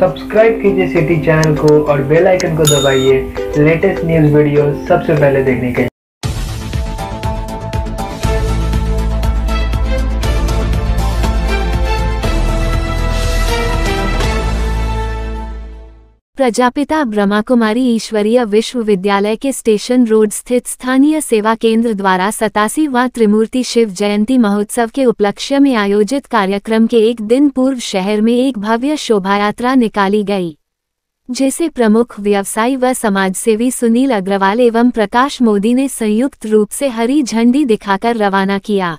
subscribe कीजिए city channel को और बेल आइकन को दबाइए लेटेस्ट न्यूज़ वीडियो सबसे पहले देखने के लिए प्रजापिता ब्रह्माकुमारी ईश्वरीय विश्वविद्यालय के स्टेशन रोड स्थित स्थानीय सेवा केंद्र द्वारा सतासी व त्रिमूर्ति शिव जयंती महोत्सव के उपलक्ष्य में आयोजित कार्यक्रम के एक दिन पूर्व शहर में एक भव्य शोभायात्रा निकाली गई जिसे प्रमुख व्यवसायी व समाजसेवी सुनील अग्रवाल एवं प्रकाश मोदी ने संयुक्त रूप से हरी झंडी दिखाकर रवाना किया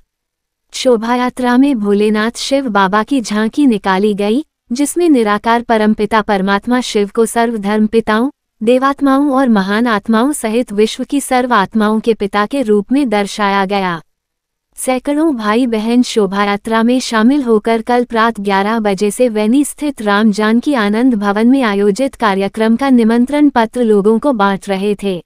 शोभायात्रा में भोलेनाथ शिव बाबा की झांकी निकाली गई जिसमें निराकार परमपिता परमात्मा शिव को सर्वधर्म पिताओं देवात्माओं और महान आत्माओं सहित विश्व की सर्व आत्माओं के पिता के रूप में दर्शाया गया सैकड़ों भाई बहन शोभा यात्रा में शामिल होकर कल प्रात 11 बजे से वैनी स्थित राम जानकी आनंद भवन में आयोजित कार्यक्रम का निमंत्रण पत्र लोगों को बांट रहे थे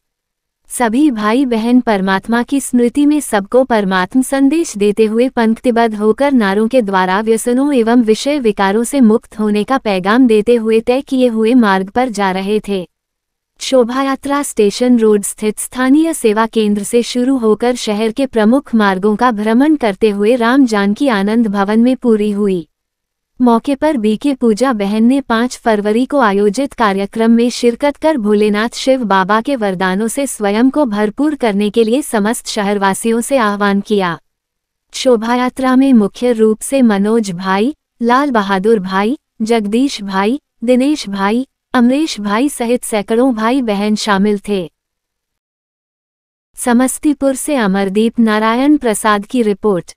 सभी भाई बहन परमात्मा की स्मृति में सबको परमात्म संदेश देते हुए पंक्तिबद्ध होकर नारों के द्वारा व्यसनों एवं विषय विकारों से मुक्त होने का पैगाम देते हुए तय किए हुए मार्ग पर जा रहे थे शोभा यात्रा स्टेशन रोड स्थित स्थानीय सेवा केंद्र से शुरू होकर शहर के प्रमुख मार्गों का भ्रमण करते हुए राम जानकी आनंद भवन में पूरी हुई मौके पर बीके पूजा बहन ने 5 फरवरी को आयोजित कार्यक्रम में शिरकत कर भोलेनाथ शिव बाबा के वरदानों से स्वयं को भरपूर करने के लिए समस्त शहरवासियों से आह्वान किया शोभा यात्रा में मुख्य रूप से मनोज भाई लाल बहादुर भाई जगदीश भाई दिनेश भाई अमरेश भाई सहित सैकड़ों भाई बहन शामिल थे समस्तीपुर से अमरदीप नारायण प्रसाद की रिपोर्ट